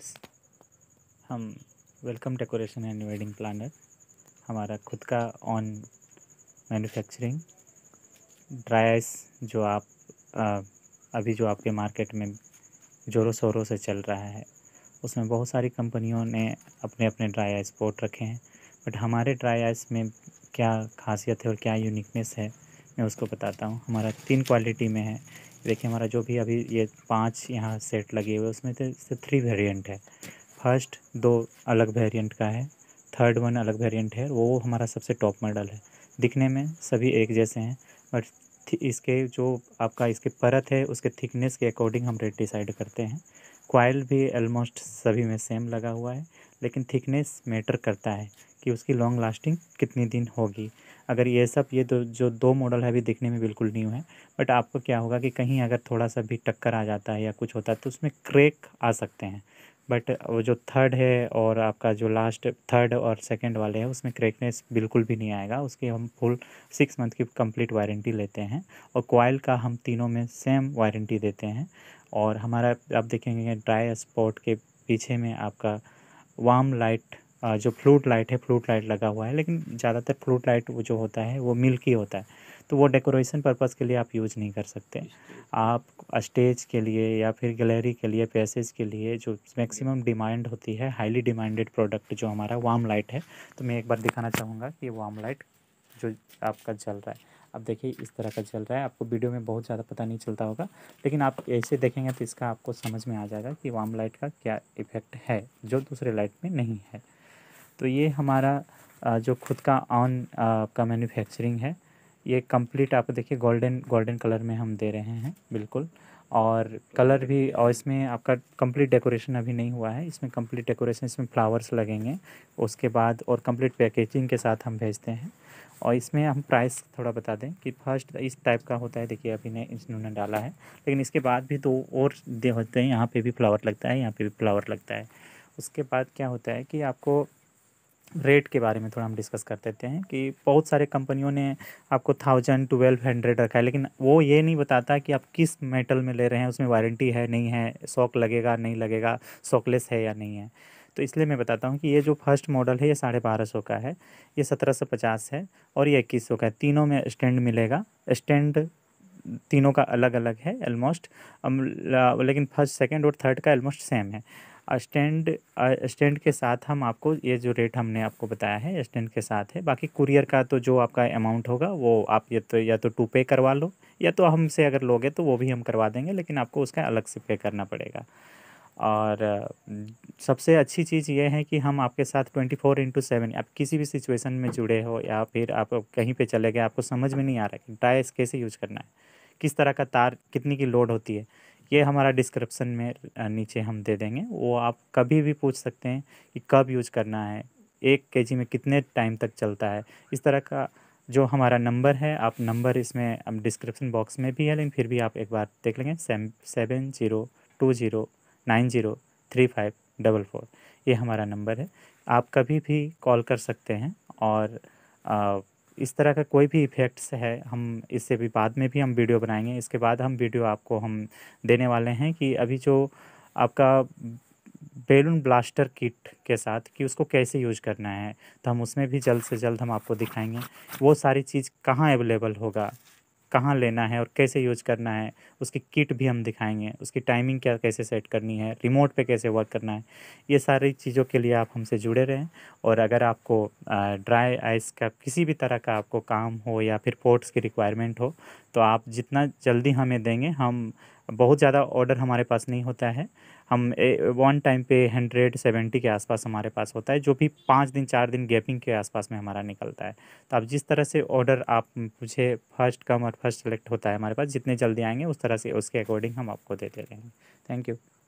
friends हम welcome decoration and wedding planner हमारा खुद का ऑन मैन्युफैक्चरिंग ड्राई आइस जो आप आ, अभी जो आपके मार्केट में जोरों शोरों से चल रहा है उसमें बहुत सारी कंपनियों ने अपने अपने ड्राई आइस पोर्ट रखे हैं बट हमारे ड्राई आइस में क्या खासियत है और क्या यूनिकनेस है मैं उसको बताता हूँ हमारा तीन क्वालिटी में है देखिए हमारा जो भी अभी ये पांच यहाँ सेट लगे हुए उसमें से इससे थ्री वेरिएंट है फर्स्ट दो अलग वेरिएंट का है थर्ड वन अलग वेरिएंट है वो हमारा सबसे टॉप मॉडल है दिखने में सभी एक जैसे हैं बट इसके जो आपका इसके परत है उसके थिकनेस के अकॉर्डिंग हम रेट डिसाइड करते हैं क्वाइल भी ऑलमोस्ट सभी में सेम लगा हुआ है लेकिन थिकनेस मैटर करता है कि उसकी लॉन्ग लास्टिंग कितने दिन होगी अगर ये सब ये दो जो दो मॉडल है अभी देखने में बिल्कुल न्यू है बट आपको क्या होगा कि कहीं अगर थोड़ा सा भी टक्कर आ जाता है या कुछ होता है तो उसमें क्रेक आ सकते हैं बट वो जो थर्ड है और आपका जो लास्ट थर्ड और सेकंड वाले हैं उसमें क्रेकनेस बिल्कुल भी नहीं आएगा उसकी हम फुल सिक्स मंथ की कंप्लीट वारंटी लेते हैं और कोयल का हम तीनों में सेम वारंटी देते हैं और हमारा आप देखेंगे ड्राई स्पॉट के पीछे में आपका वार्म लाइट जो फ्लूट लाइट है फ्लूट लाइट लगा हुआ है लेकिन ज़्यादातर फ्लूट लाइट वो जो होता है वो मिल्की होता है तो वो डेकोरेशन पर्पज़ के लिए आप यूज नहीं कर सकते आप स्टेज के लिए या फिर गैलरी के लिए पैसेज के लिए जो मैक्सिमम डिमांड होती है हाईली डिमांडेड प्रोडक्ट जो हमारा वाम लाइट है तो मैं एक बार दिखाना चाहूँगा कि वाम लाइट जो आपका जल रहा है अब देखिए इस तरह का चल रहा है आपको वीडियो में बहुत ज़्यादा पता नहीं चलता होगा लेकिन आप ऐसे देखेंगे तो इसका आपको समझ में आ जाएगा कि वाम लाइट का क्या इफेक्ट है जो दूसरे लाइट में नहीं है तो ये हमारा जो खुद का ऑन का मैन्युफैक्चरिंग है ये कंप्लीट आप देखिए गोल्डन गोल्डन कलर में हम दे रहे हैं बिल्कुल और कलर भी और इसमें आपका कंप्लीट डेकोरेशन अभी नहीं हुआ है इसमें कंप्लीट डेकोरेशन इसमें फ्लावर्स लगेंगे उसके बाद और कंप्लीट पैकेजिंग के साथ हम भेजते हैं और इसमें हम प्राइस थोड़ा बता दें कि फर्स्ट इस टाइप का होता है देखिए अभी ने इन्होंने डाला है लेकिन इसके बाद भी दो तो और दे होते हैं यहाँ पर भी फ्लावर लगता है यहाँ पर भी फ्लावर लगता है उसके बाद क्या होता है कि आपको रेट के बारे में थोड़ा हम डिस्कस कर देते हैं कि बहुत सारे कंपनियों ने आपको थाउजेंड ट्वेल्व हंड्रेड रखा है लेकिन वो ये नहीं बताता कि आप किस मेटल में ले रहे हैं उसमें वारंटी है नहीं है शॉक लगेगा नहीं लगेगा शॉकलेस है या नहीं है तो इसलिए मैं बताता हूँ कि ये जो फर्स्ट मॉडल है ये साढ़े बारह सौ का है ये सत्रह सौ पचास है और ये इक्कीस सौ का है तीनों में स्टैंड मिलेगा स्टैंड तीनों का अलग अलग है ऑलमोस्ट लेकिन फर्स्ट सेकंड और थर्ड का ऑलमोस्ट सेम है स्टैंड स्टैंड के साथ हम आपको ये जो रेट हमने आपको बताया है स्टैंड के साथ है बाकी कुरियर का तो जो आपका अमाउंट होगा वो आप ये तो या तो टू पे करवा लो या तो हमसे अगर लोगे तो वो भी हम करवा देंगे लेकिन आपको उसका अलग से पे करना पड़ेगा और सबसे अच्छी चीज़ ये है कि हम आपके साथ ट्वेंटी फोर इंटू सेवन आप किसी भी सिचुएशन में जुड़े हो या फिर आप कहीं पे चले गए आपको समझ में नहीं आ रहा कि डायस कैसे यूज करना है किस तरह का तार कितनी की लोड होती है ये हमारा डिस्क्रिप्शन में नीचे हम दे देंगे वो आप कभी भी पूछ सकते हैं कि कब यूज करना है एक के जी में कितने टाइम तक चलता है इस तरह का जो हमारा नंबर है आप नंबर इसमें हम डिस्क्रिप्शन बॉक्स में भी है लेकिन फिर भी आप एक बार देख लेंगे same seven zero two zero nine zero three five double four ये हमारा नंबर है आप कभी भी कॉल कर सकते हैं और आ, इस तरह का कोई भी इफ़ेक्ट्स है हम इससे भी बाद में भी हम वीडियो बनाएंगे इसके बाद हम वीडियो आपको हम देने वाले हैं कि अभी जो आपका बेलून ब्लास्टर किट के साथ कि उसको कैसे यूज़ करना है तो हम उसमें भी जल्द से जल्द हम आपको दिखाएंगे वो सारी चीज़ कहाँ अवेलेबल होगा कहाँ लेना है और कैसे यूज करना है उसकी किट भी हम दिखाएंगे उसकी टाइमिंग क्या कैसे सेट करनी है रिमोट पे कैसे वर्क करना है ये सारी चीज़ों के लिए आप हमसे जुड़े रहें और अगर आपको ड्राई आइस का किसी भी तरह का आपको काम हो या फिर पोर्ट्स की रिक्वायरमेंट हो तो आप जितना जल्दी हमें देंगे हम बहुत ज़्यादा ऑर्डर हमारे पास नहीं होता है हम वन टाइम पे हंड्रेड सेवेंटी के आसपास हमारे पास होता है जो भी पाँच दिन चार दिन गैपिंग के आसपास में हमारा निकलता है तो अब जिस तरह से ऑर्डर आप मुझे फर्स्ट कम और फर्स्ट सेलेक्ट होता है हमारे पास जितने जल्दी आएंगे उस तरह से उसके अकॉर्डिंग हम आपको देते रहेंगे थैंक यू